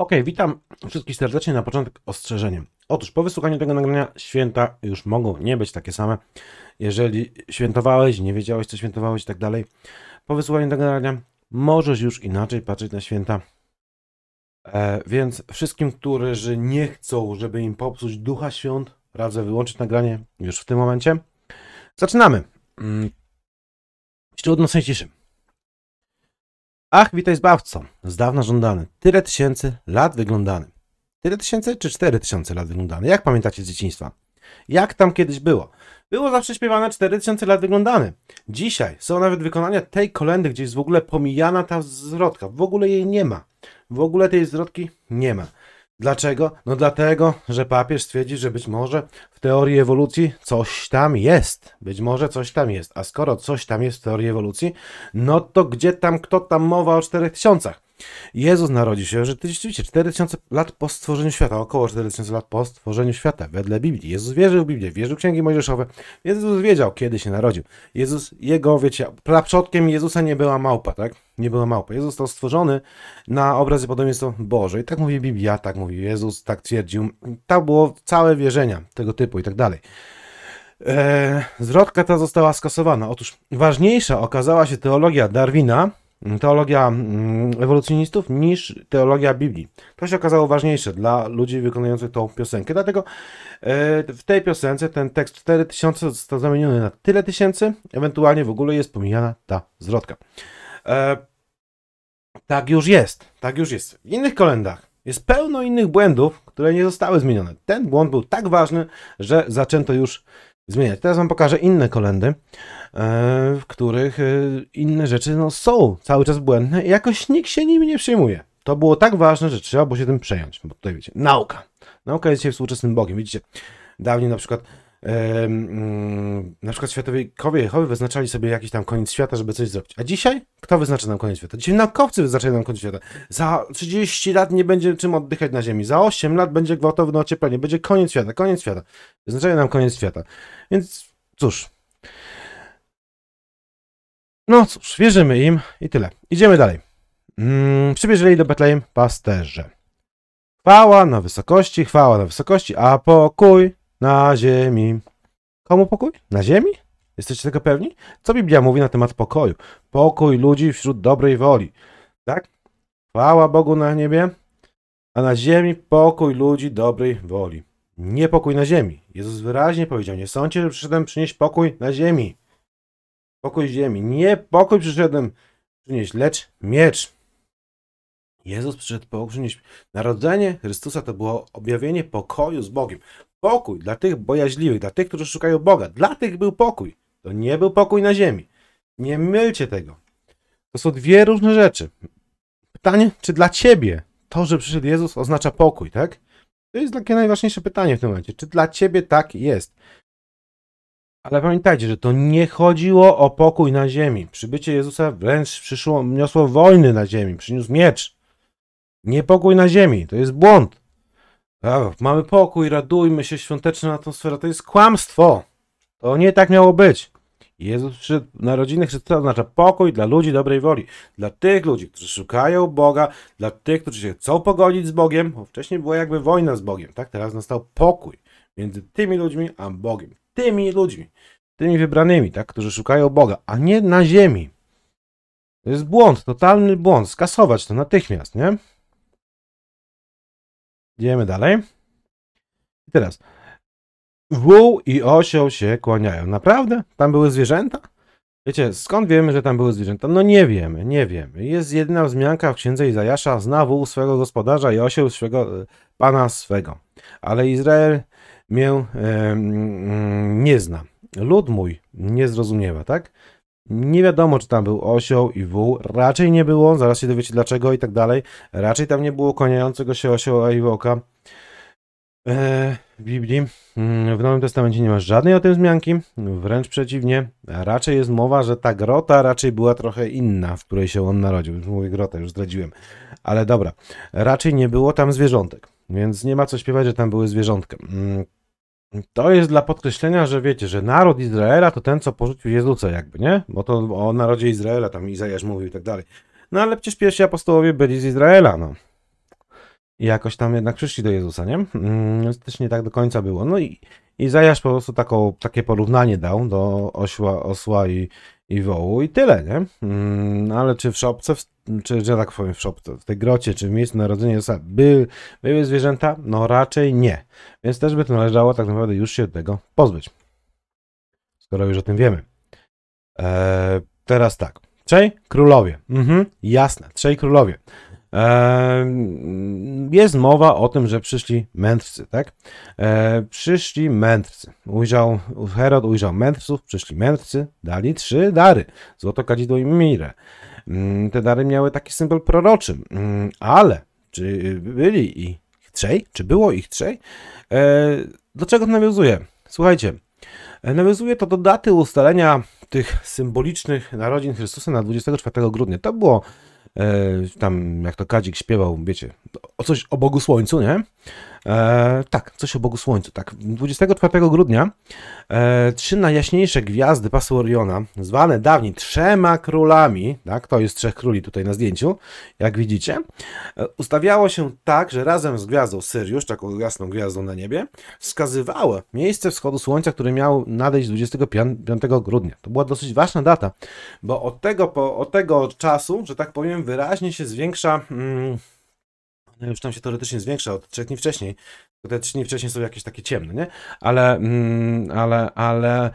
Ok, witam wszystkich serdecznie. Na początek ostrzeżenie. Otóż po wysłuchaniu tego nagrania święta już mogą nie być takie same. Jeżeli świętowałeś, nie wiedziałeś co świętowałeś i tak dalej, po wysłuchaniu tego nagrania możesz już inaczej patrzeć na święta. E, więc wszystkim, którzy nie chcą, żeby im popsuć ducha świąt, radzę wyłączyć nagranie już w tym momencie. Zaczynamy. Jeszcze od nocnej ciszy. Ach, witaj zbawco, z dawna żądany, tyle tysięcy lat wyglądany. Tyle tysięcy czy cztery tysiące lat wyglądany? Jak pamiętacie z dzieciństwa? Jak tam kiedyś było? Było zawsze śpiewane 4000 lat wyglądany. Dzisiaj są nawet wykonania tej kolendy, gdzie jest w ogóle pomijana ta zwrotka. W ogóle jej nie ma. W ogóle tej zwrotki nie ma. Dlaczego? No dlatego, że papież stwierdzi, że być może w teorii ewolucji coś tam jest. Być może coś tam jest. A skoro coś tam jest w teorii ewolucji, no to gdzie tam, kto tam mowa o czterech tysiącach? Jezus narodzi się, że rzeczywiście 4000 lat po stworzeniu świata, około 4000 lat po stworzeniu świata, wedle Biblii. Jezus wierzył w Biblię, wierzył w Księgi Mojżeszowe. Jezus wiedział, kiedy się narodził. Jezus, jego, wiecie, praprzodkiem Jezusa nie była małpa, tak? Nie była małpa. Jezus został stworzony na obrazie i podobieństwo Boże. tak mówi Biblia, tak mówi Jezus, tak twierdził. Tak było całe wierzenia tego typu i tak dalej. Zrodka e, zwrotka ta została skasowana. Otóż ważniejsza okazała się teologia Darwina, teologia mm, ewolucjonistów niż teologia Biblii. To się okazało ważniejsze dla ludzi wykonujących tą piosenkę. Dlatego e, w tej piosence ten tekst 4000 został zamieniony na tyle tysięcy, ewentualnie w ogóle jest pomijana ta zwrotka. E, tak już jest, tak już jest. W innych kolendach jest pełno innych błędów, które nie zostały zmienione. Ten błąd był tak ważny, że zaczęto już zmieniać. Teraz Wam pokażę inne kolendy, e, w których e, inne rzeczy no, są cały czas błędne i jakoś nikt się nimi nie przejmuje. To było tak ważne, że trzeba było się tym przejąć, bo tutaj wiecie, nauka. Nauka jest dzisiaj współczesnym Bogiem, widzicie. Dawniej na przykład Mm, na przykład światowiekowie Jehowy wyznaczali sobie jakiś tam koniec świata, żeby coś zrobić. A dzisiaj? Kto wyznaczy nam koniec świata? Dzisiaj naukowcy wyznaczają nam koniec świata. Za 30 lat nie będzie czym oddychać na Ziemi. Za 8 lat będzie gwałtowne ocieplenie. Będzie koniec świata, koniec świata. Wyznaczają nam koniec świata. Więc cóż. No cóż, wierzymy im i tyle. Idziemy dalej. Mm, przybierzeli do Betlejem pasterze. Chwała na wysokości, chwała na wysokości, a pokój na ziemi. Komu pokój? Na ziemi? Jesteście tego pewni? Co Biblia mówi na temat pokoju? Pokój ludzi wśród dobrej woli. Tak? Chwała Bogu na niebie, a na ziemi pokój ludzi dobrej woli. Nie pokój na ziemi. Jezus wyraźnie powiedział, nie sądźcie, że przyszedłem przynieść pokój na ziemi. Pokój ziemi. Nie pokój przyszedłem przynieść, lecz miecz. Jezus przyszedł przynieść. Narodzenie Chrystusa to było objawienie pokoju z Bogiem. Pokój dla tych bojaźliwych, dla tych, którzy szukają Boga. Dla tych był pokój. To nie był pokój na ziemi. Nie mylcie tego. To są dwie różne rzeczy. Pytanie, czy dla ciebie to, że przyszedł Jezus oznacza pokój, tak? To jest takie najważniejsze pytanie w tym momencie. Czy dla ciebie tak jest? Ale pamiętajcie, że to nie chodziło o pokój na ziemi. Przybycie Jezusa wręcz przyszło, niosło wojny na ziemi, przyniósł miecz. Niepokój na ziemi, to jest błąd mamy pokój, radujmy się, świąteczna atmosfera. To jest kłamstwo. To nie tak miało być. Jezus przyszedł narodziny Chrystusa oznacza pokój dla ludzi dobrej woli. Dla tych ludzi, którzy szukają Boga, dla tych, którzy się chcą pogodzić z Bogiem. Bo wcześniej była jakby wojna z Bogiem, tak? Teraz nastał pokój między tymi ludźmi a Bogiem. Tymi ludźmi, tymi wybranymi, tak? Którzy szukają Boga, a nie na ziemi. To jest błąd, totalny błąd. Skasować to natychmiast, nie? Idziemy dalej. I teraz. Wół i osioł się kłaniają. Naprawdę? Tam były zwierzęta? Wiecie, skąd wiemy, że tam były zwierzęta? No nie wiemy, nie wiemy. Jest jedna wzmianka w księdze Izajasza, zna wół swego gospodarza i osioł swego, e, pana swego. Ale Izrael mię e, nie zna. Lud mój nie zrozumiewa, tak? Nie wiadomo, czy tam był osioł i wół, raczej nie było, zaraz się dowiecie dlaczego i tak dalej. Raczej tam nie było koniającego się osioła i wołka. Eee, w Biblii, mm, w Nowym Testamencie nie ma żadnej o tym wzmianki, wręcz przeciwnie, raczej jest mowa, że ta grota raczej była trochę inna, w której się on narodził. mówię grota, już zdradziłem. Ale dobra, raczej nie było tam zwierzątek, więc nie ma co śpiewać, że tam były zwierzątka. Mm. To jest dla podkreślenia, że wiecie, że naród Izraela to ten, co porzucił Jezusa jakby, nie? Bo to o narodzie Izraela tam Izajasz mówił i tak dalej. No ale przecież pierwsi apostołowie byli z Izraela, no. I jakoś tam jednak przyszli do Jezusa, nie? Mm, więc też nie tak do końca było. No i Izajasz po prostu taką, takie porównanie dał do ośła, osła i, i wołu i tyle, nie? Mm, ale czy w szopce czy, że tak powiem, w shop, w tej grocie, czy w miejscu narodzenia Jezusa by, były zwierzęta? No raczej nie. Więc też by to należało tak naprawdę już się tego pozbyć. Skoro już o tym wiemy. Eee, teraz tak. Trzej królowie. Mhm, jasne, trzej królowie. E, jest mowa o tym, że przyszli mędrcy, tak? E, przyszli mędrcy. Ujrzał, Herod ujrzał mędrców, przyszli mędrcy, dali trzy dary. Złoto, kadzidło i mirę. Mm, te dary miały taki symbol proroczy, mm, ale czy byli ich trzej? Czy było ich trzej? E, do czego to nawiązuje? Słuchajcie, e, nawiązuje to do daty ustalenia tych symbolicznych narodzin Chrystusa na 24 grudnia. To było e, tam, jak to Kadzik śpiewał, wiecie, o coś o Bogu Słońcu, nie? E, tak, coś o Bogu Słońcu, tak. 24 grudnia e, trzy najjaśniejsze gwiazdy pasu Oriona, zwane dawniej trzema królami, tak, to jest trzech króli tutaj na zdjęciu, jak widzicie, e, ustawiało się tak, że razem z gwiazdą Syriusz, taką jasną gwiazdą na niebie, wskazywały miejsce wschodu Słońca, który miał nadejść 25 grudnia. To była dosyć ważna data, bo od tego, po, od tego czasu, że tak powiem, wyraźnie się zwiększa... Mm, już y, tam się teoretycznie zwiększa od trzech dni wcześniej. Te trzy dni wcześniej są jakieś takie ciemne, nie? Ale, mm, ale, ale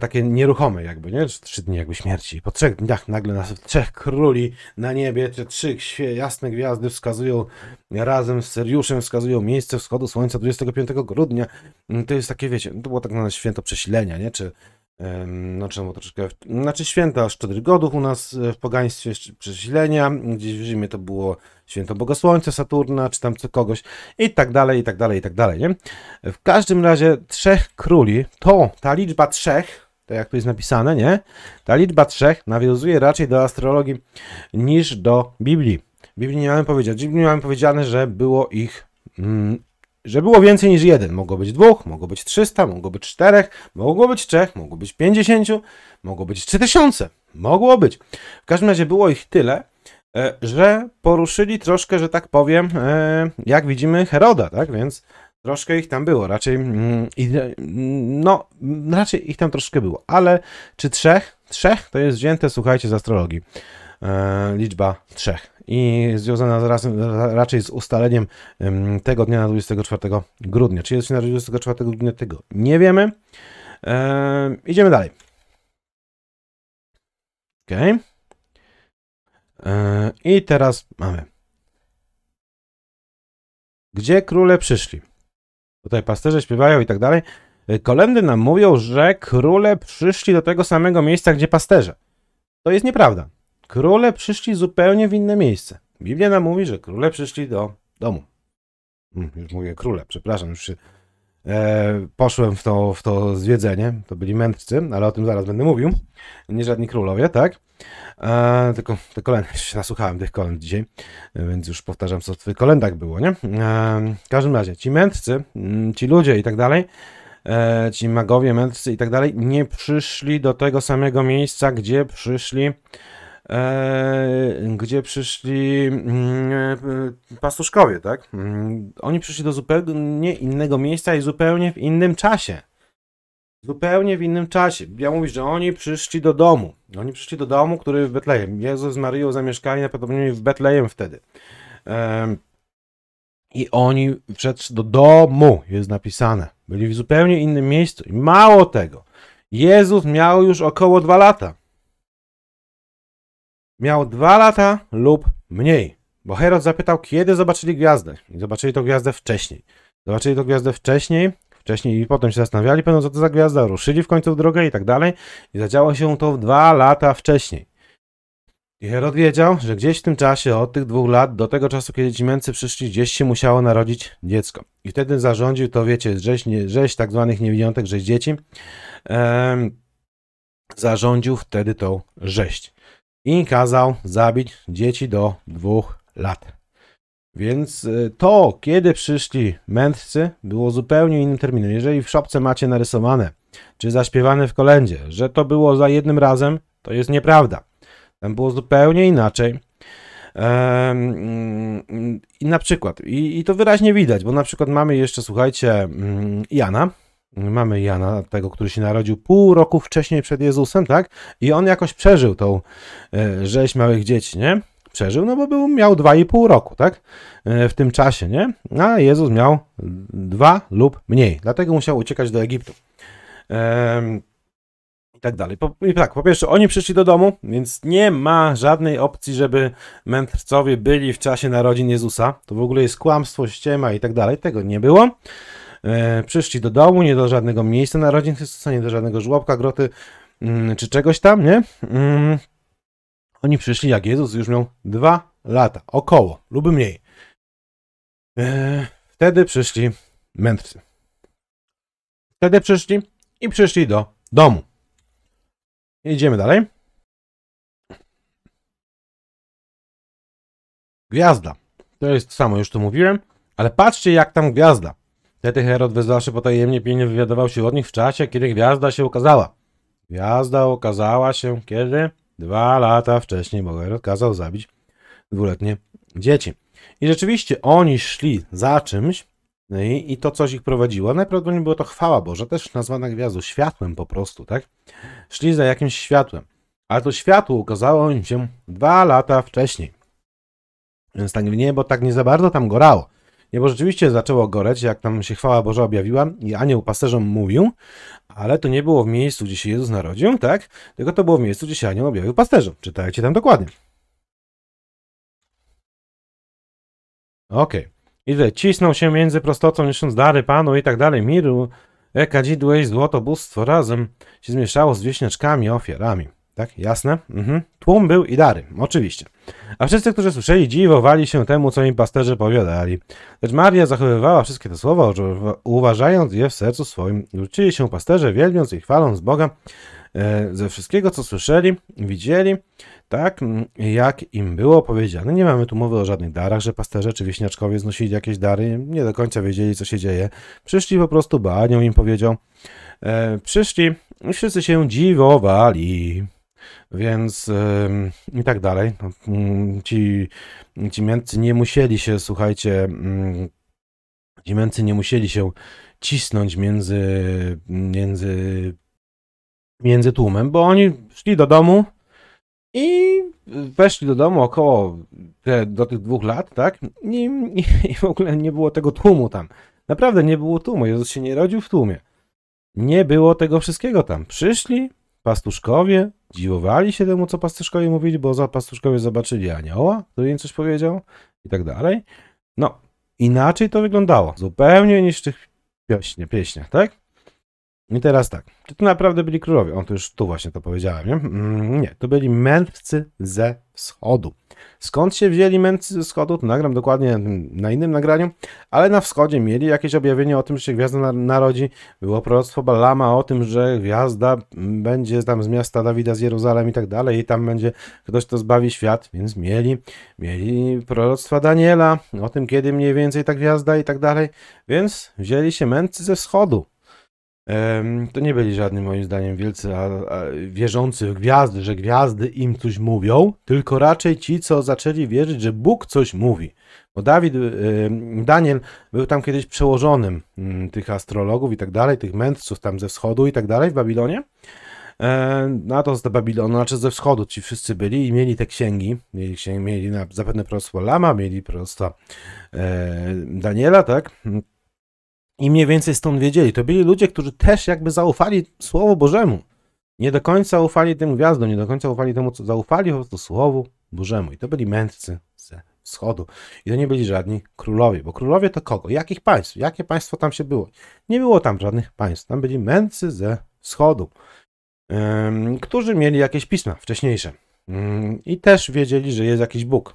takie nieruchome jakby, nie? Trzy dni jakby śmierci. Po trzech dniach nagle nas trzech króli na niebie, te trzy jasne gwiazdy wskazują razem z Seriuszem, wskazują miejsce wschodu słońca 25 grudnia. Mm, to jest takie, wiecie, to było tak na święto przesilenia, nie? Czy no czemu troszkę, znaczy święta Szczodrych Godów u nas e, w pogaństwie, przesilenia, gdzieś w Rzymie to było święto Bogosłońca, Saturna, czy tam co kogoś i tak dalej, i tak dalej, i tak dalej, nie? W każdym razie trzech króli, to ta liczba trzech, tak jak tu jest napisane, nie? Ta liczba trzech nawiązuje raczej do astrologii niż do Biblii. W Biblii nie mamy powiedziane, w Biblii mamy powiedziane, że było ich mm, że było więcej niż jeden. Mogło być dwóch, mogło być 300, mogło być czterech, mogło być trzech, mogło być 50, mogło być 3000. Mogło być. W każdym razie było ich tyle, e, że poruszyli troszkę, że tak powiem, e, jak widzimy, Heroda, tak? Więc troszkę ich tam było. Raczej, mm, e, no, raczej ich tam troszkę było. Ale czy trzech? Trzech to jest wzięte, słuchajcie, z astrologii. E, liczba 3 i związana z raczej z ustaleniem tego dnia na 24 grudnia. Czy jest się na 24 grudnia, tego nie wiemy. E, idziemy dalej. Ok. E, I teraz mamy. Gdzie króle przyszli? Tutaj pasterze śpiewają i tak dalej. E, kolendy nam mówią, że króle przyszli do tego samego miejsca, gdzie pasterze. To jest nieprawda. Króle przyszli zupełnie w inne miejsce. Biblia nam mówi, że króle przyszli do domu. Mm, już mówię króle, przepraszam, już się, e, poszłem w to, w to zwiedzenie. To byli mędrcy, ale o tym zaraz będę mówił. Nie żadni królowie, tak? E, tylko te kolendy, się nasłuchałem tych kolęd dzisiaj, więc już powtarzam, co w tych kolendach było, nie? E, w każdym razie, ci mędrcy, mm, ci ludzie i tak dalej, e, ci magowie, mędrcy i tak dalej, nie przyszli do tego samego miejsca, gdzie przyszli Eee, gdzie przyszli mm, pastuszkowie, tak? Mm, oni przyszli do zupełnie innego miejsca i zupełnie w innym czasie. Zupełnie w innym czasie. Ja mówię, że oni przyszli do domu. Oni przyszli do domu, który w Betlejem. Jezus z Marią zamieszkali na w Betlejem wtedy. Ehm, I oni wszedł do domu, jest napisane. Byli w zupełnie innym miejscu. I mało tego, Jezus miał już około dwa lata miał dwa lata lub mniej. Bo Herod zapytał, kiedy zobaczyli gwiazdę. I zobaczyli tą gwiazdę wcześniej. Zobaczyli tą gwiazdę wcześniej, wcześniej i potem się zastanawiali, pewno co to za gwiazda, ruszyli w końcu w drogę i tak dalej. I zadziało się to dwa lata wcześniej. I Herod wiedział, że gdzieś w tym czasie, od tych dwóch lat do tego czasu, kiedy ci męcy przyszli, gdzieś się musiało narodzić dziecko. I wtedy zarządził to, wiecie, rzeź, nie, rzeź tak zwanych niewiniątek, rzeź dzieci. zarządził wtedy tą rzeź i kazał zabić dzieci do dwóch lat. Więc y, to, kiedy przyszli mędrcy, było zupełnie innym terminem. Jeżeli w szopce macie narysowane, czy zaśpiewane w kolędzie, że to było za jednym razem, to jest nieprawda. Tam było zupełnie inaczej. Mm, I na przykład, i, i to wyraźnie widać, bo na przykład mamy jeszcze, słuchajcie, mm, Jana, mamy Jana, tego, który się narodził pół roku wcześniej przed Jezusem, tak? I on jakoś przeżył tą e, rzeź małych dzieci, nie? Przeżył, no bo był, miał 2,5 roku, tak? E, w tym czasie, nie? A Jezus miał dwa lub mniej, dlatego musiał uciekać do Egiptu. Ehm, i tak dalej. Po, i tak, po pierwsze, oni przyszli do domu, więc nie ma żadnej opcji, żeby mędrcowie byli w czasie narodzin Jezusa. To w ogóle jest kłamstwo, ściema i tak dalej. Tego nie było. E, przyszli do domu, nie do żadnego miejsca narodzin Chrystusa, nie do żadnego żłobka, groty mm, czy czegoś tam, nie? Mm. Oni przyszli, jak Jezus już miał dwa lata, około, lub mniej. E, wtedy przyszli mędrcy. Wtedy przyszli i przyszli do domu. Idziemy dalej. Gwiazda. To jest to samo, już to mówiłem, ale patrzcie jak tam gwiazda. Wtedy Herod wezwawszy potajemnie pilnie wywiadował się od nich w czasie, kiedy gwiazda się ukazała. Gwiazda ukazała się kiedy? Dwa lata wcześniej, bo Herod kazał zabić dwuletnie dzieci. I rzeczywiście oni szli za czymś no i, i, to coś ich prowadziło. Najprawdopodobniej było to chwała Boża, też nazwana gwiazdą, światłem po prostu, tak? Szli za jakimś światłem. Ale to światło ukazało im się dwa lata wcześniej. Więc tak niebo tak nie za bardzo tam gorało. Niebo rzeczywiście zaczęło goreć, jak nam się chwała Boża objawiła i anioł pasterzom mówił, ale to nie było w miejscu, gdzie się Jezus narodził, tak? Tylko to było w miejscu, gdzie się anioł objawił pasterzom. Czytajcie tam dokładnie. Okej. Okay. I cisnął się między prostotą, niszcząc dary panu i tak dalej. Miru, e kadzidło i złoto bóstwo razem się zmieszało z wieśniaczkami, ofiarami. Tak, jasne. Mhm. Tłum był i dary, oczywiście. A wszyscy, którzy słyszeli, dziwowali się temu, co im pasterze powiadali. Lecz Maria zachowywała wszystkie te słowa, uważając je w sercu swoim. Wrócili się pasterze, wielbiąc i chwaląc Boga e, ze wszystkiego, co słyszeli, widzieli, tak jak im było powiedziane. Nie mamy tu mowy o żadnych darach, że pasterze czy wieśniaczkowie znosili jakieś dary, nie do końca wiedzieli, co się dzieje. Przyszli po prostu, bo anioł im powiedział. E, przyszli i wszyscy się dziwowali więc i tak dalej. No, mm, ci, ci Niemcy nie musieli się, słuchajcie, mm, ci Niemcy nie musieli się cisnąć między, między, między tłumem, bo oni szli do domu i weszli do domu około te, do tych dwóch lat, tak? I, I, w ogóle nie było tego tłumu tam. Naprawdę nie było tłumu. Jezus się nie rodził w tłumie. Nie było tego wszystkiego tam. Przyszli, Pastuszkowie dziwowali się temu, co pastuszkowie mówili, bo za pastuszkowie zobaczyli anioła, który im coś powiedział i tak dalej. No, inaczej to wyglądało. Zupełnie niż w tych pieśniach, pieśniach tak? I teraz tak, czy to naprawdę byli królowie? On to już tu właśnie to powiedziałem, nie? Mm, nie, to byli mędrcy ze wschodu. Skąd się wzięli mędrcy ze wschodu? To nagram dokładnie na innym nagraniu, ale na wschodzie mieli jakieś objawienie o tym, że się gwiazda narodzi. Było proroctwo Balama o tym, że gwiazda będzie tam z miasta Dawida, z Jeruzalem i tak dalej i tam będzie ktoś, kto zbawi świat, więc mieli. Mieli proroctwa Daniela o tym, kiedy mniej więcej ta gwiazda i tak dalej, więc wzięli się mędrcy ze wschodu to nie byli żadni moim zdaniem wielcy a, a, wierzący w gwiazdy, że gwiazdy im coś mówią, tylko raczej ci, co zaczęli wierzyć, że Bóg coś mówi. Bo Dawid, Daniel był tam kiedyś przełożonym mm, tych astrologów i tak dalej, tych mędrców tam ze wschodu i tak dalej w Babilonie. E, na no to z Babilonu, znaczy ze wschodu ci wszyscy byli i mieli te księgi. Mieli, księgi, mieli zapewne proroctwo Lama, mieli prosto e, Daniela, tak? I mniej więcej stąd wiedzieli. To byli ludzie, którzy też jakby zaufali Słowu Bożemu. Nie do końca ufali tym gwiazdom, nie do końca ufali temu, co zaufali po prostu Słowu Bożemu. I to byli mędrcy ze wschodu. I to nie byli żadni królowie, bo królowie to kogo? Jakich państw? Jakie państwo tam się było? Nie było tam żadnych państw. Tam byli mędrcy ze wschodu, którzy mieli jakieś pisma wcześniejsze. Mm, I też wiedzieli, że jest jakiś Bóg.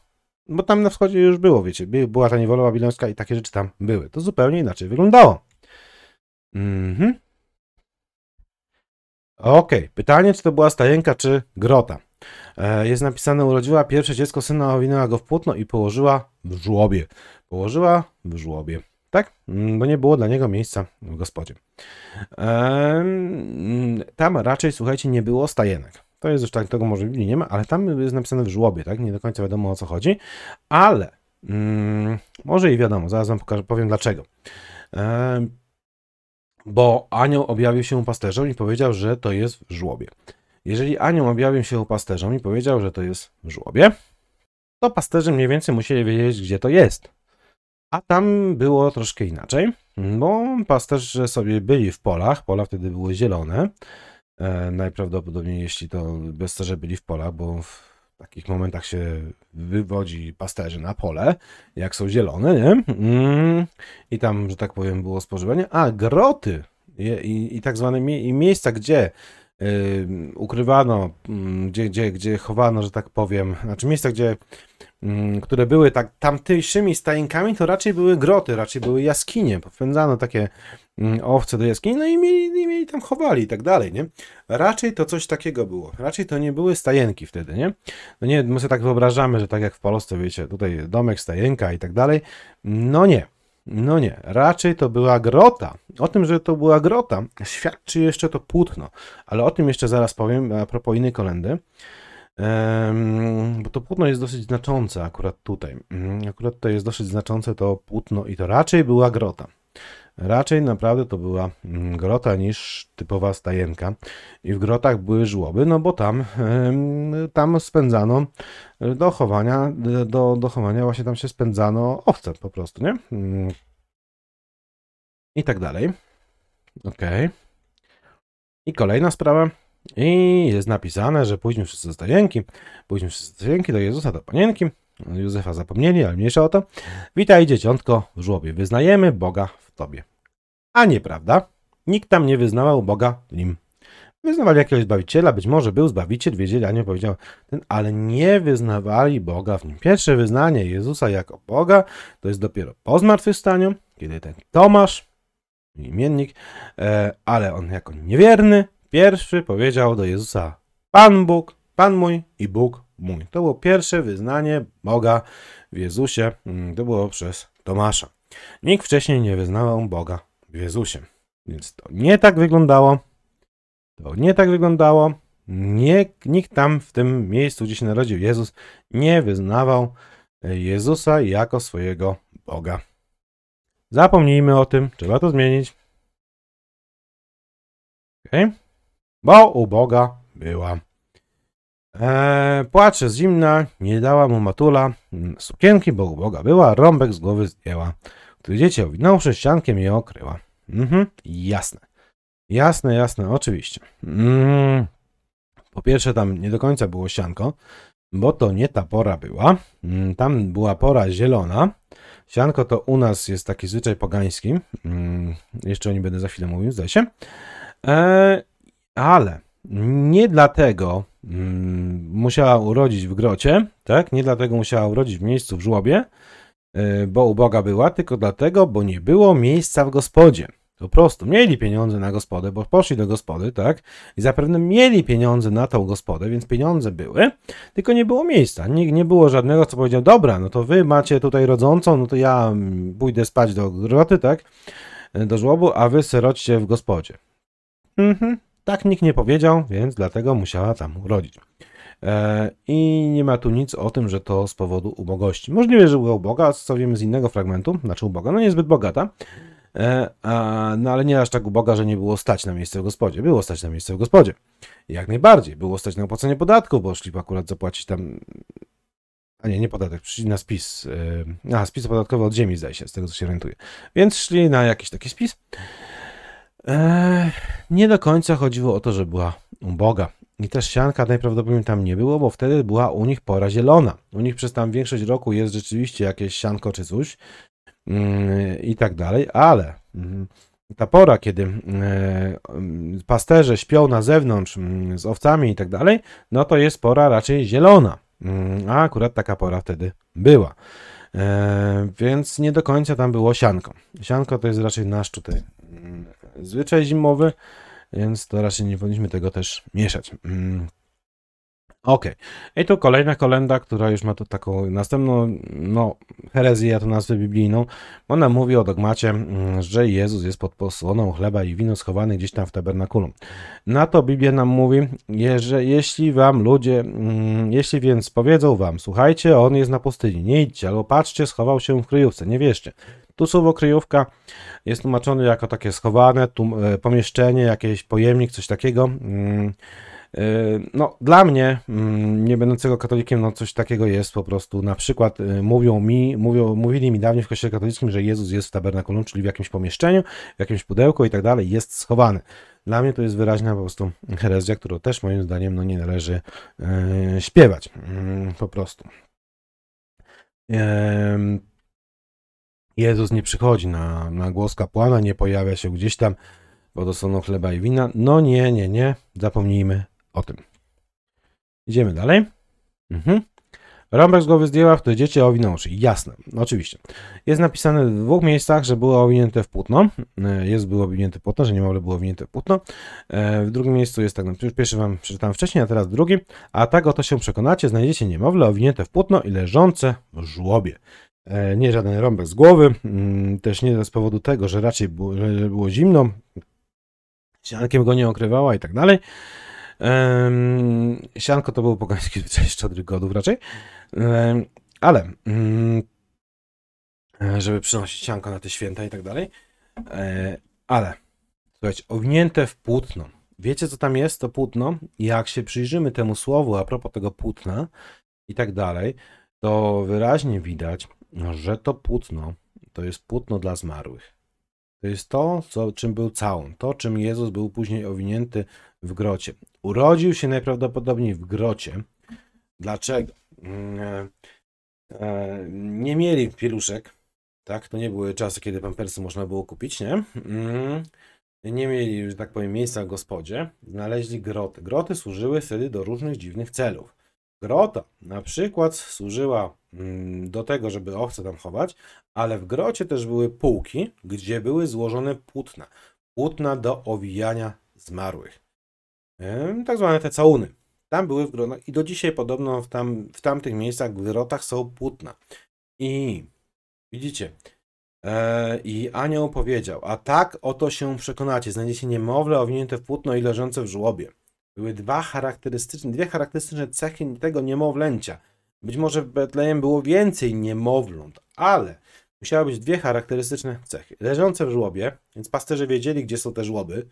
Bo tam na wschodzie już było, wiecie, była ta niewola babilońska i takie rzeczy tam były. To zupełnie inaczej wyglądało. Mhm. Okej, okay. pytanie, czy to była stajenka, czy grota. E, jest napisane, urodziła pierwsze dziecko syna, owinęła go w płótno i położyła w żłobie. Położyła w żłobie, tak? Mm, bo nie było dla niego miejsca w gospodzie. Tam raczej, słuchajcie, nie było stajenek. To jest już tak, tego może Biblii nie ma, ale tam jest napisane w żłobie, tak? Nie do końca wiadomo o co chodzi, ale mm, może i wiadomo, zaraz wam pokażę, powiem dlaczego. E, bo anioł objawił się u pasterzom i powiedział, że to jest w żłobie. Jeżeli anioł objawił się u pasterzom i powiedział, że to jest w żłobie, to pasterze mniej więcej musieli wiedzieć, gdzie to jest. A tam było troszkę inaczej, bo pasterze sobie byli w polach, pola wtedy były zielone, E, najprawdopodobniej, jeśli to bezcerze byli w pola, bo w takich momentach się wywodzi pasterze na pole, jak są zielone, nie? Mm. I tam, że tak powiem, było spożywanie. A groty i, i, i tak zwane mie i miejsca, gdzie y, ukrywano, mm, gdzie, gdzie, gdzie chowano, że tak powiem, znaczy miejsca, gdzie y, które były tak tamtejszymi stajenkami, to raczej były groty, raczej były jaskinie. Popędzano takie Mm, owce do jaskini, no i mieli, i mieli tam chowali i tak dalej, nie? Raczej to coś takiego było. Raczej to nie były stajenki wtedy, nie? No nie, my sobie tak wyobrażamy, że tak jak w Polsce, wiecie, tutaj domek, stajenka i tak dalej. No nie. No nie, raczej to była grota. O tym, że to była grota, świadczy jeszcze to płótno, ale o tym jeszcze zaraz powiem a propos innej kolendy. Um, bo to płótno jest dosyć znaczące akurat tutaj. Mm, akurat tutaj jest dosyć znaczące to płótno i to raczej była grota. Raczej naprawdę to była mm, grota niż typowa stajenka. I w grotach były żłoby, no bo tam, tam spędzano e, do chowania, do, do chowania właśnie tam się spędzano owce po prostu, nie? Mm. I tak dalej. Ok. I kolejna sprawa. I jest napisane, że później wszyscy stajenki, później wszyscy stajenki do Jezusa, do panienki, Józefa zapomnieli, ale mniejsza o to. Witaj dzieciątko w żłobie. Wyznajemy Boga w tobie. A nieprawda. Nikt tam nie wyznawał Boga w nim. Wyznawali jakiegoś Zbawiciela, być może był Zbawiciel, wiedzieli, a nie powiedział ten, ale nie wyznawali Boga w nim. Pierwsze wyznanie Jezusa jako Boga to jest dopiero po zmartwychwstaniu, kiedy ten Tomasz, imiennik, e, ale on jako niewierny, pierwszy powiedział do Jezusa, Pan Bóg, Pan mój i Bóg mój. To było pierwsze wyznanie Boga w Jezusie. Mm, to było przez Tomasza. Nikt wcześniej nie wyznawał Boga w Jezusie. Więc to nie tak wyglądało. To nie tak wyglądało. Nie, nikt tam w tym miejscu, gdzie się narodził Jezus, nie wyznawał e, Jezusa jako swojego Boga. Zapomnijmy o tym, trzeba to zmienić. Okay? Bo u Boga była Eee, płacze zimna, nie dała mu matula, mm, sukienki, bo uboga była, rąbek z głowy zdjęła, który dziecię owinął sześciankiem i okryła. Mhm, jasne. Jasne, jasne, oczywiście. Mm. Po pierwsze, tam nie do końca było sianko, bo to nie ta pora była. Mm, tam była pora zielona. Sianko to u nas jest taki zwyczaj pogański. Mm. Jeszcze o nim będę za chwilę mówił, zdaje się. Eee, ale nie dlatego Mm, musiała urodzić w grocie, tak? Nie dlatego musiała urodzić w miejscu w żłobie, e, bo uboga była, tylko dlatego, bo nie było miejsca w gospodzie. Po prostu mieli pieniądze na gospodę, bo poszli do gospody, tak? I zapewne mieli pieniądze na tą gospodę, więc pieniądze były, tylko nie było miejsca. Nie, nie było żadnego, co powiedział, dobra, no to wy macie tutaj rodzącą, no to ja mm, pójdę spać do groty, tak? E, do żłobu, a wy seroćcie w gospodzie. Mhm. Tak nikt nie powiedział, więc dlatego musiała tam urodzić. E, I nie ma tu nic o tym, że to z powodu ubogości. Możliwe, że była uboga, co wiemy z innego fragmentu, znaczy uboga, no niezbyt bogata, e, no ale nie aż tak uboga, że nie było stać na miejsce w gospodzie. Było stać na miejsce w gospodzie. Jak najbardziej. Było stać na opłacenie podatku, bo szli akurat zapłacić tam... A nie, nie podatek, szli na spis. E, a, spis podatkowy od ziemi, zdaje się, z tego co się rentuje. Więc szli na jakiś taki spis nie do końca chodziło o to, że była uboga. I też sianka najprawdopodobniej tam nie było, bo wtedy była u nich pora zielona. U nich przez tam większość roku jest rzeczywiście jakieś sianko czy coś yy, i tak dalej, ale yy, ta pora, kiedy yy, pasterze śpią na zewnątrz mm, z owcami i tak dalej, no to jest pora raczej zielona. Mm, a akurat taka pora wtedy była. E, więc nie do końca tam było sianko. Sianko to jest raczej nasz tutaj zwyczaj zimowy, więc to raczej nie powinniśmy tego też mieszać. Mm. Ok. I tu kolejna kolenda, która już ma tu taką następną, no, herezję, ja to nazwę biblijną. Ona mówi o dogmacie, mm, że Jezus jest pod posłoną chleba i wino schowany gdzieś tam w tabernakulum. Na to Biblia nam mówi, że jeśli wam ludzie, mm, jeśli więc powiedzą wam, słuchajcie, on jest na pustyni, nie idźcie, albo patrzcie, schował się w kryjówce, nie wierzcie. Tu słowo kryjówka jest tłumaczone jako takie schowane e, pomieszczenie, jakiś pojemnik, coś takiego. Mm, e, no, dla mnie, mm, nie będącego katolikiem, no coś takiego jest po prostu. Na przykład e, mówią mi, mówią, mówili mi dawniej w kościele katolickim, że Jezus jest w tabernakulum, czyli w jakimś pomieszczeniu, w jakimś pudełku i tak dalej, jest schowany. Dla mnie to jest wyraźna po prostu herezja, którą też moim zdaniem no, nie należy śpiewać mm, po prostu. Jezus nie przychodzi na, na głos kapłana, nie pojawia się gdzieś tam, bo dostaną chleba i wina. No nie, nie, nie, zapomnijmy o tym. Idziemy dalej. Mhm. Rąbek z głowy zdjęła, w dziecie dzieci owinął oczy. Jasne, oczywiście. Jest napisane w dwóch miejscach, że było owinięte w płótno. E, jest było owinięte w płótno, że niemowlę było owinięte w płótno. W drugim miejscu jest tak, już pierwszy wam przeczytałem wcześniej, a teraz drugi. A tak oto się przekonacie, znajdziecie niemowlę owinięte w płótno i leżące w żłobie. E, nie żaden rąbek z głowy, mm, też nie z powodu tego, że raczej było, że było zimno, siankiem go nie okrywała i tak dalej. Sianko to był pogański zwyczaj szczodrych godów raczej, ale mm, żeby przynosić sianko na te święta i tak dalej, e, ale słuchajcie, owinięte w płótno. Wiecie, co tam jest to płótno? Jak się przyjrzymy temu słowu a propos tego płótna i tak dalej, to wyraźnie widać, no, że to płótno to jest płótno dla zmarłych. To jest to, co, czym był całą, to czym Jezus był później owinięty w grocie. Urodził się najprawdopodobniej w grocie. Dlaczego? Mm, e, e, nie mieli pieluszek, tak? To nie były czasy, kiedy pampersy można było kupić, nie? Mm, nie mieli, że tak powiem, miejsca w gospodzie. Znaleźli groty. Groty służyły wtedy do różnych dziwnych celów. Grota na przykład służyła mm, do tego, żeby owce tam chować, ale w grocie też były półki, gdzie były złożone płótna. Płótna do owijania zmarłych. Tak zwane te całuny. Tam były w grotach i do dzisiaj podobno w, tam, w tamtych miejscach, w grotach są płótna. I widzicie, e, i anioł powiedział, a tak oto się przekonacie, znajdziecie niemowlę owinięte w płótno i leżące w żłobie. Były dwa charakterystyczne, dwie charakterystyczne cechy tego niemowlęcia. Być może w Betlejem było więcej niemowląt, ale musiały być dwie charakterystyczne cechy. Leżące w żłobie, więc pasterze wiedzieli, gdzie są te żłoby,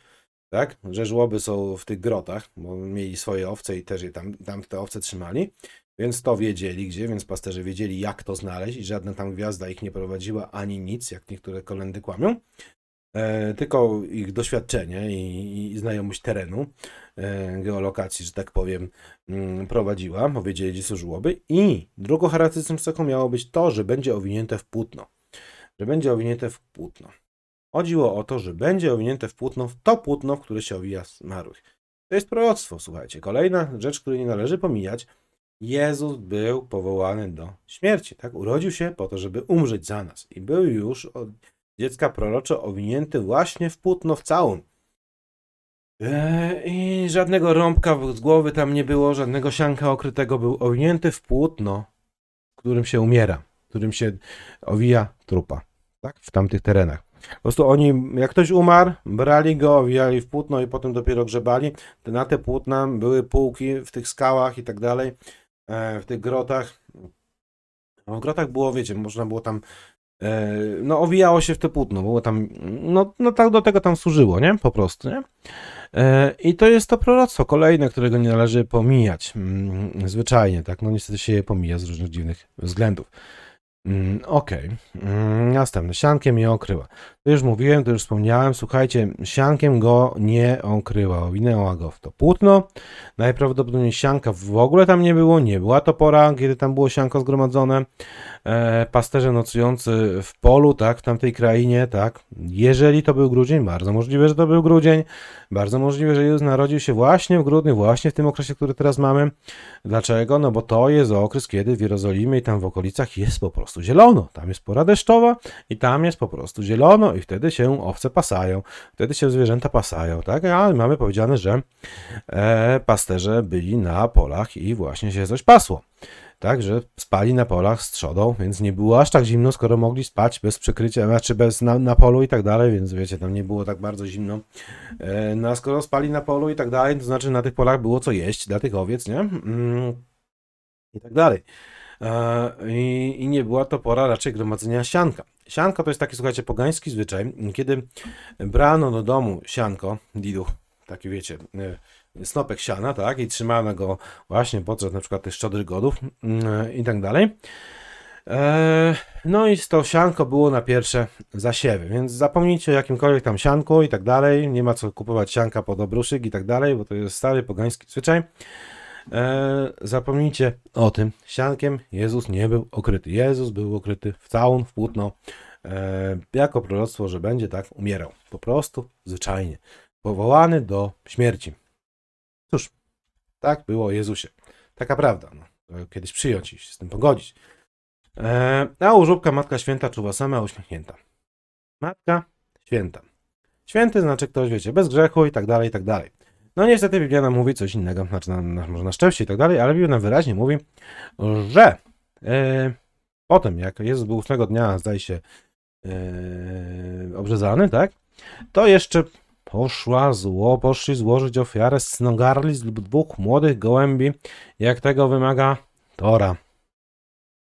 tak? Że żłoby są w tych grotach, bo mieli swoje owce i też je tam, tam te owce trzymali. Więc to wiedzieli gdzie, więc pasterze wiedzieli jak to znaleźć i żadna tam gwiazda ich nie prowadziła ani nic, jak niektóre kolendy kłamią. E, tylko ich doświadczenie i, i znajomość terenu, e, geolokacji, że tak powiem, mm, prowadziła, powiedzieli, gdzie są I drugą charakterystyczną cechą miało być to, że będzie owinięte w płótno. Że będzie owinięte w płótno. Chodziło o to, że będzie owinięte w płótno w to płótno, w które się owija zmarłych. To jest proroctwo, słuchajcie. Kolejna rzecz, której nie należy pomijać. Jezus był powołany do śmierci, tak? Urodził się po to, żeby umrzeć za nas i był już od dziecka proroczo owinięty właśnie w płótno w całun. E, I żadnego rąbka z głowy tam nie było, żadnego sianka okrytego. Był owinięty w płótno, w którym się umiera, w którym się owija trupa, tak? W tamtych terenach. Po prostu oni, jak ktoś umarł, brali go, owijali w płótno i potem dopiero grzebali. Na te płótna były półki w tych skałach i tak dalej, e, w tych grotach. W grotach było, wiecie, można było tam E, no owijało się w te płótno, było tam, no, no tak do tego tam służyło, nie? Po prostu, nie? E, I to jest to proroctwo kolejne, którego nie należy pomijać. Mm, zwyczajnie, tak? No niestety się je pomija z różnych dziwnych względów. Mm, okej, okay. Mm, następne. Siankiem je okryła. To już mówiłem, to już wspomniałem. Słuchajcie, siankiem go nie okryła. Owinęła go w to płótno. Najprawdopodobniej sianka w ogóle tam nie było. Nie była to pora, kiedy tam było sianko zgromadzone. E, pasterze nocujący w polu, tak, w tamtej krainie, tak. Jeżeli to był grudzień, bardzo możliwe, że to był grudzień. Bardzo możliwe, że Jezus narodził się właśnie w grudniu, właśnie w tym okresie, który teraz mamy. Dlaczego? No bo to jest okres, kiedy w Jerozolimie i tam w okolicach jest po prostu zielono. Tam jest pora deszczowa i tam jest po prostu zielono i wtedy się owce pasają, wtedy się zwierzęta pasają, tak? A mamy powiedziane, że e, pasterze byli na polach i właśnie się coś pasło. Także spali na polach z trzodą, więc nie było aż tak zimno, skoro mogli spać bez przykrycia, znaczy bez na, na polu i tak dalej, więc wiecie, tam nie było tak bardzo zimno. E, no a skoro spali na polu i tak dalej, to znaczy na tych polach było co jeść dla tych owiec, nie? Mm, I tak dalej. E, i, I nie była to pora raczej gromadzenia sianka. Sianko to jest taki, słuchajcie, pogański zwyczaj. Kiedy brano do domu sianko, diduch, taki wiecie, e, snopek siana, tak, i trzymano go właśnie podczas na przykład tych szczodrych godów yy, i tak dalej. E, no i to sianko było na pierwsze zasiewy, więc zapomnijcie o jakimkolwiek tam sianku i tak dalej. Nie ma co kupować sianka pod obruszyk i tak dalej, bo to jest stary pogański zwyczaj. E, zapomnijcie o tym. Siankiem Jezus nie był okryty. Jezus był okryty w całą w płótno e, jako proroctwo, że będzie tak umierał. Po prostu, zwyczajnie. Powołany do śmierci. Cóż, tak było o Jezusie. Taka prawda. No, e, kiedyś przyjąć i się z tym pogodzić. E, a żubka Matka Święta czuwa sama uśmiechnięta. Matka Święta. Święty znaczy ktoś, wiecie, bez grzechu i tak dalej, i tak dalej. No niestety nam mówi coś innego, znaczy na, na, może na szczęście i tak dalej, ale Biblia wyraźnie mówi, że e, tym jak Jezus był ósmego dnia, zdaje się, e, obrzezany, tak, to jeszcze poszła zło, poszli złożyć ofiarę snogarli z dwóch młodych gołębi, jak tego wymaga Tora.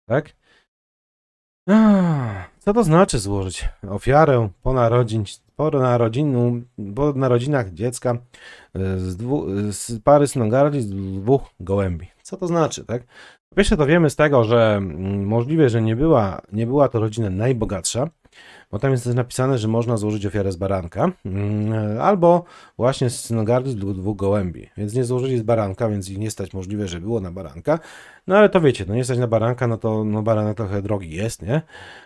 Tak? Co to znaczy złożyć ofiarę po, narodzin, po, narodzinu, po narodzinach dziecka y, z, dwu, y, z pary synogarli z dwóch gołębi? Co to znaczy, tak? Po pierwsze to wiemy z tego, że mm, możliwe, że nie była, nie była to rodzina najbogatsza, bo tam jest też napisane, że można złożyć ofiarę z baranka mm, albo właśnie z cynogardu lub dwóch gołębi. Więc nie złożyli z baranka, więc ich nie stać możliwe, że było na baranka. No ale to wiecie, no nie stać na baranka, no to no baranek trochę drogi jest, nie?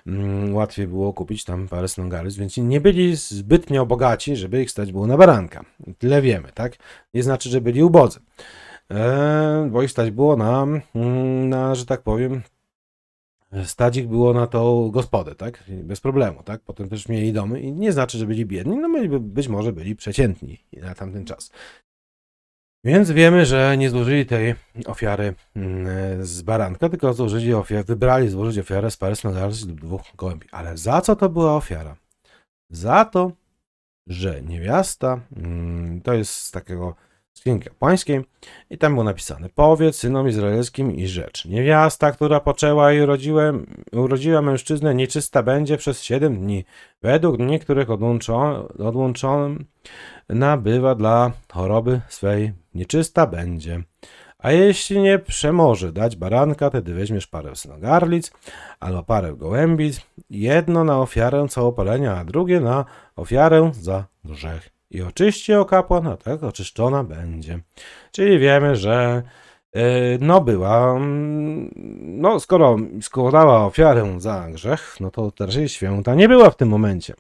Mm, łatwiej było kupić tam parę synogardów, więc nie byli zbytnio bogaci, żeby ich stać było na baranka. Tyle wiemy, tak? Nie znaczy, że byli ubodzy. Eee, bo ich stać było na, mm, na że tak powiem, stadzik było na to gospodę, tak? Bez problemu, tak? Potem też mieli domy i nie znaczy, że byli biedni, no byli, być może byli przeciętni na tamten czas. Więc wiemy, że nie złożyli tej ofiary mm, z baranka, tylko złożyli ofiarę, wybrali złożyć ofiarę z parę smędzarz lub dwóch gołębi. Ale za co to była ofiara? Za to, że niewiasta, mm, to jest z takiego z Księgi i tam było napisane Powiedz synom izraelskim i rzecz. Niewiasta, która poczęła i urodziłem, urodziła mężczyznę, nieczysta będzie przez siedem dni. Według niektórych odłączo, odłączona bywa dla choroby swej. Nieczysta będzie. A jeśli nie przemoże dać baranka, wtedy weźmiesz parę synogarlic albo parę gołębic, jedno na ofiarę całopalenia, a drugie na ofiarę za grzech i oczyści ją kapłan, a tak oczyszczona będzie. Czyli wiemy, że e, no była, mm, no skoro składała ofiarę za grzech, no to też jej święta nie była w tym momencie.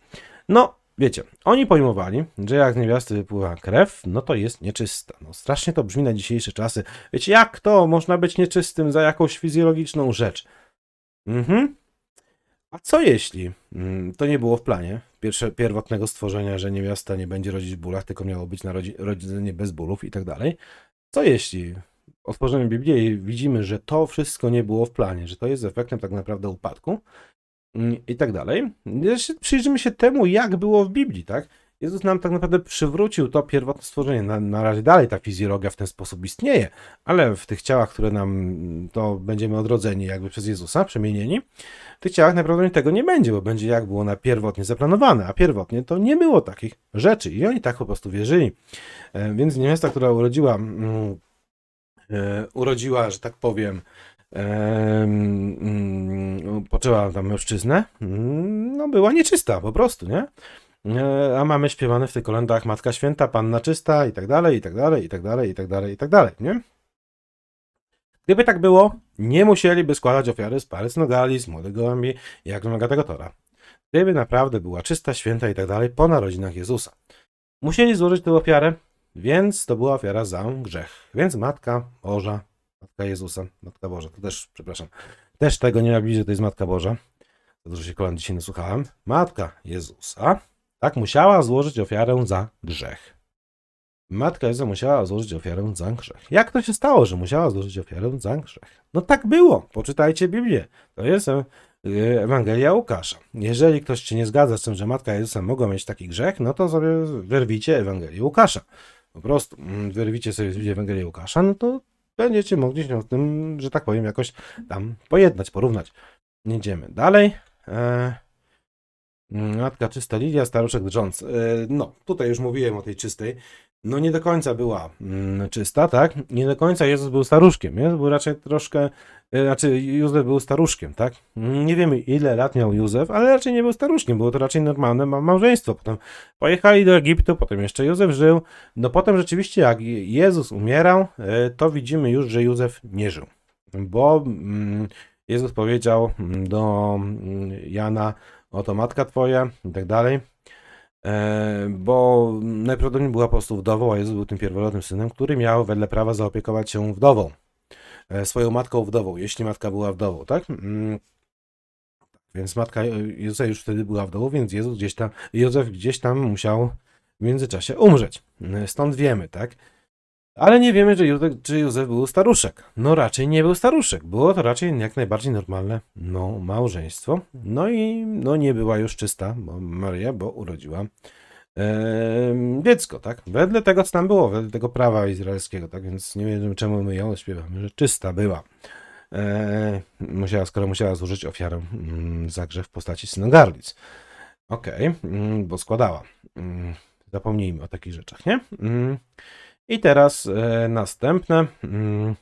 No, wiecie, oni pojmowali, że jak z niewiasty wypływa krew, no to jest nieczysta. No strasznie to brzmi na dzisiejsze czasy. Wiecie, jak to można być nieczystym za jakąś fizjologiczną rzecz? Mhm. A co jeśli mm, to nie było w planie? pierwsze, pierwotnego stworzenia, że niewiasta nie będzie rodzić w bólach, tylko miało być narodzi, rodzenie bez bólów i tak dalej. Co jeśli otworzymy Biblię i widzimy, że to wszystko nie było w planie, że to jest efektem tak naprawdę upadku mm, i tak dalej. Przyjrzymy się temu, jak było w Biblii, tak? Jezus nam tak naprawdę przywrócił to pierwotne stworzenie. Na, na razie dalej ta fizjologia w ten sposób istnieje, ale w tych ciałach, które nam mm, to będziemy odrodzeni jakby przez Jezusa, przemienieni, w tych ciałach najprawdopodobniej tego nie będzie, bo będzie jak było na pierwotnie zaplanowane, a pierwotnie to nie było takich rzeczy i oni tak po prostu wierzyli. E, więc niemiasta, która urodziła, mm, e, urodziła, że tak powiem, e, mm, poczęła tam mężczyznę, no była nieczysta po prostu, nie? E, a mamy śpiewane w tych kolendach Matka Święta, Panna Czysta i tak dalej, i tak dalej, i tak dalej, i tak dalej, i tak dalej, nie? Gdyby tak było, nie musieliby składać ofiary z palec nogali, z młodego gołębi, jak tego tora. Gdyby naprawdę była czysta, święta i tak dalej po narodzinach Jezusa. Musieli złożyć tę ofiarę, więc to była ofiara za grzech. Więc Matka Boża, Matka Jezusa, Matka Boża, to też, przepraszam, też tego nie robi, że to jest Matka Boża. dużo się kolan dzisiaj nasłuchałem. Matka Jezusa tak, musiała złożyć ofiarę za grzech. Matka Jezusa musiała złożyć ofiarę za grzech. Jak to się stało, że musiała złożyć ofiarę za grzech? No tak było. Poczytajcie Biblię. To jest e, Ewangelia Łukasza. Jeżeli ktoś się nie zgadza z tym, że Matka Jezusa mogła mieć taki grzech, no to sobie wyrwicie Ewangelię Łukasza. Po prostu mm, wyrwicie sobie Ewangelię Łukasza, no to będziecie mogli się o tym, że tak powiem, jakoś tam pojednać, porównać. Idziemy dalej. Eee Mm, Matka czysta Lidia, staruszek drżąc. E, no, tutaj już mówiłem o tej czystej. No nie do końca była mm, czysta, tak? Nie do końca Jezus był staruszkiem. Jezus był raczej troszkę, e, znaczy Józef był staruszkiem, tak? Mm, nie wiemy ile lat miał Józef, ale raczej nie był staruszkiem. Było to raczej normalne małżeństwo. Potem pojechali do Egiptu, potem jeszcze Józef żył. No potem rzeczywiście jak Jezus umierał, e, to widzimy już, że Józef nie żył. Bo Jezus powiedział do Jana, oto matka twoja i tak dalej. E, bo najprawdopodobniej była po prostu wdową, a Jezus był tym pierworodnym synem, który miał wedle prawa zaopiekować się wdową. E, swoją matką wdową, jeśli matka była wdową, tak? Mm. Więc matka Jezusa już wtedy była wdową, więc Jezus gdzieś tam, Józef gdzieś tam musiał w międzyczasie umrzeć. E, stąd wiemy, tak? Ale nie wiemy, czy Józef, czy Józef był staruszek. No raczej nie był staruszek. Było to raczej jak najbardziej normalne no, małżeństwo. No i no, nie była już czysta bo Maria, bo urodziła Yy, dziecko, tak? Wedle tego, co tam było, wedle tego prawa izraelskiego, tak? Więc nie wiem, czemu my ją śpiewamy, że czysta była. E, musiała, skoro musiała złożyć ofiarę yy, mm, za w postaci synogarlic. Okej, okay, mm, bo składała. Mm, zapomnijmy o takich rzeczach, nie? I teraz e, następne. Mm.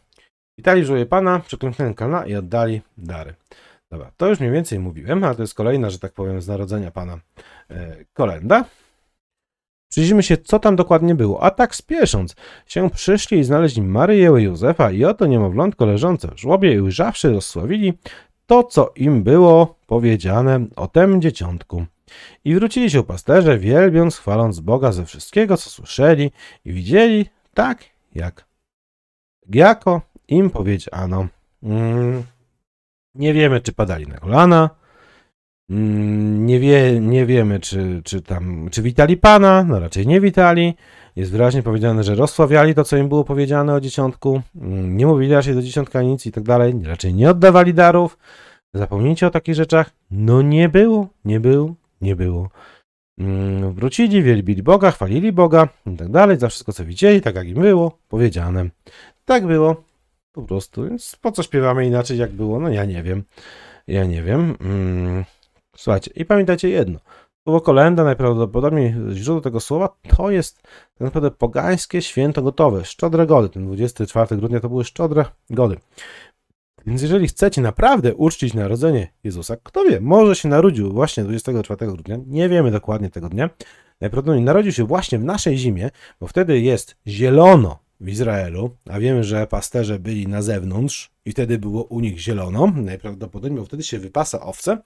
Witali żuje Pana, przeklęknęli kana i oddali dary. Dobra, to już mniej więcej mówiłem, ale to jest kolejna, że tak powiem, z narodzenia Pana e, kolenda. Przyjrzyjmy się, co tam dokładnie było. A tak spiesząc, się przyszli i znaleźli Maryję i Józefa i oto niemowlątko leżące w żłobie i ujrzawszy rozsławili to, co im było powiedziane o tem dzieciątku. I wrócili się pasterze, wielbiąc, chwaląc Boga ze wszystkiego, co słyszeli i widzieli, tak jak jako im powiedziano. Mm, nie wiemy, czy padali na kolana, mm, nie, wie, nie wiemy, czy, czy tam, czy witali Pana, no raczej nie witali. Jest wyraźnie powiedziane, że rozsławiali to, co im było powiedziane o dziesiątku, mm, nie mówili raczej do dziesiątka nic i tak dalej, raczej nie oddawali darów. Zapomnijcie o takich rzeczach. No nie było, nie był nie było. Mm, wrócili, wielbili Boga, chwalili Boga i tak dalej, za wszystko co widzieli, tak jak im było powiedziane. Tak było, po prostu, więc po co śpiewamy inaczej jak było, no ja nie wiem, ja nie wiem. Mm, słuchajcie, i pamiętajcie jedno, Słowo kolenda, najprawdopodobniej źródło tego słowa, to jest tak naprawdę pogańskie święto gotowe, szczodre gody. Ten 24 grudnia to były szczodre gody. Więc jeżeli chcecie naprawdę uczcić narodzenie Jezusa, kto wie, może się narodził właśnie 24 grudnia, nie wiemy dokładnie tego dnia, najprawdopodobniej narodził się właśnie w naszej zimie, bo wtedy jest zielono w Izraelu, a wiemy, że pasterze byli na zewnątrz i wtedy było u nich zielono, najprawdopodobniej, bo wtedy się wypasa owce,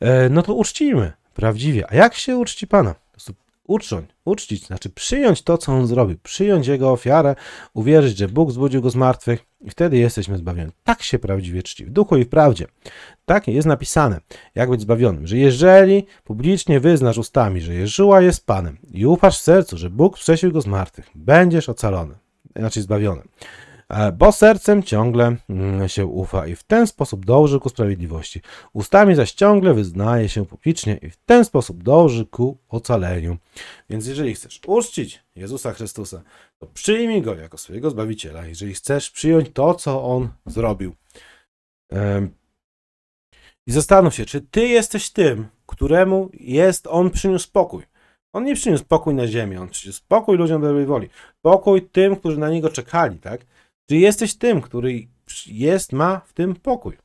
e, no to uczcimy prawdziwie. A jak się uczci Pana? uczcić, uczcić, znaczy przyjąć to, co on zrobił, przyjąć jego ofiarę, uwierzyć, że Bóg zbudził go z martwych i wtedy jesteśmy zbawieni. Tak się prawdziwie czci, w duchu i w prawdzie. Tak jest napisane, jak być zbawionym, że jeżeli publicznie wyznasz ustami, że Jezuła jest Panem i ufasz w sercu, że Bóg przesił go z martwych, będziesz ocalony, znaczy zbawiony. E, bo sercem ciągle mm, się ufa i w ten sposób dąży ku sprawiedliwości. Ustami zaś ciągle wyznaje się publicznie i w ten sposób dąży ku ocaleniu. Więc jeżeli chcesz uczcić Jezusa Chrystusa, to przyjmij Go jako swojego Zbawiciela, jeżeli chcesz przyjąć to, co On zrobił. I zastanów się, czy Ty jesteś tym, któremu jest On przyniósł spokój. On nie przyniósł spokój na ziemię, on przyniósł spokój ludziom dobrej woli. Pokój tym, którzy na niego czekali, tak? Czy jesteś tym, który jest, ma w tym pokój?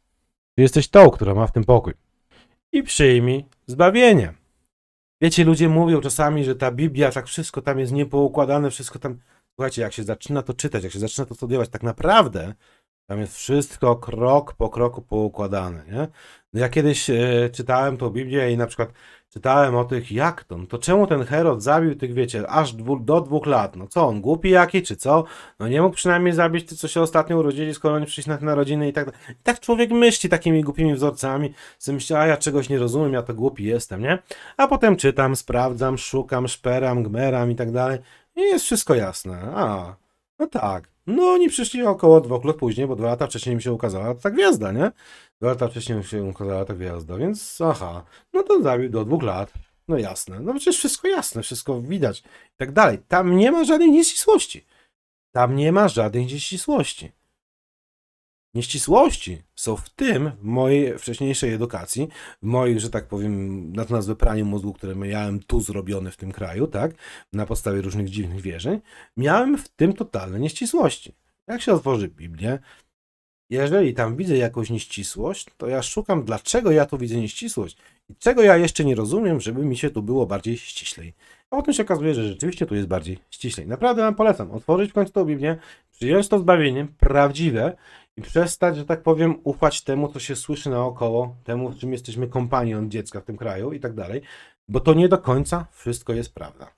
Czy jesteś tą, która ma w tym pokój? I przyjmij zbawienie. Wiecie, ludzie mówią czasami, że ta Biblia, tak wszystko tam jest niepoukładane, wszystko tam... Słuchajcie, jak się zaczyna to czytać, jak się zaczyna to studiować, tak naprawdę tam jest wszystko krok po kroku poukładane, nie? No ja kiedyś e, czytałem tą Biblię i na przykład czytałem o tych, jak to, no to czemu ten Herod zabił tych, wiecie, aż dwu, do dwóch lat, no co, on głupi jaki, czy co? No nie mógł przynajmniej zabić tych, co się ostatnio urodzili, skoro oni przyszli na te narodziny i tak dalej. I tak człowiek myśli takimi głupimi wzorcami, że myśli, a ja czegoś nie rozumiem, ja to głupi jestem, nie? A potem czytam, sprawdzam, szukam, szperam, gmeram i tak dalej i jest wszystko jasne. A, no tak. No oni przyszli około dwóch lat później, bo dwa lata wcześniej mi się ukazała ta gwiazda, nie? Dwa lata wcześniej mi się ukazała ta gwiazda, więc aha, no to zabił do dwóch lat. No jasne, no przecież wszystko jasne, wszystko widać i tak dalej. Tam nie ma żadnej nieścisłości. Tam nie ma żadnej nieścisłości. Nieścisłości są w tym, w mojej wcześniejszej edukacji, w moich, że tak powiem, na to nazwę praniu mózgu, które miałem tu zrobione w tym kraju, tak, na podstawie różnych dziwnych wierzeń, miałem w tym totalne nieścisłości. Jak się otworzy Biblię, jeżeli tam widzę jakąś nieścisłość, to ja szukam, dlaczego ja tu widzę nieścisłość i czego ja jeszcze nie rozumiem, żeby mi się tu było bardziej ściślej. A potem się okazuje, że rzeczywiście tu jest bardziej ściślej. Naprawdę Wam polecam otworzyć w końcu tą Biblię, przyjąć to zbawienie prawdziwe i przestać, że tak powiem, ufać temu, co się słyszy naokoło, temu, w czym jesteśmy kompanią dziecka w tym kraju i tak dalej, bo to nie do końca wszystko jest prawda.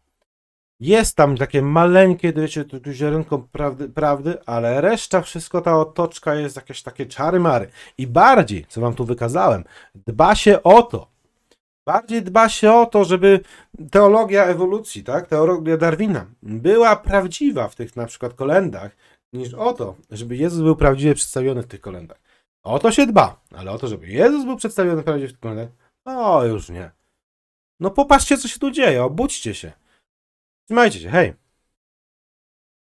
Jest tam takie maleńkie, wiecie, tu ziarenko prawdy, prawdy, ale reszta, wszystko ta otoczka jest jakieś takie czary-mary. I bardziej, co wam tu wykazałem, dba się o to, bardziej dba się o to, żeby teologia ewolucji, tak, teologia Darwina była prawdziwa w tych na przykład kolendach, niż o to, żeby Jezus był prawdziwie przedstawiony w tych kolendach. O to się dba, ale o to, żeby Jezus był przedstawiony prawdziwie w tych kolendach, o już nie. No popatrzcie, co się tu dzieje, obudźcie się. Trzymajcie się, hej!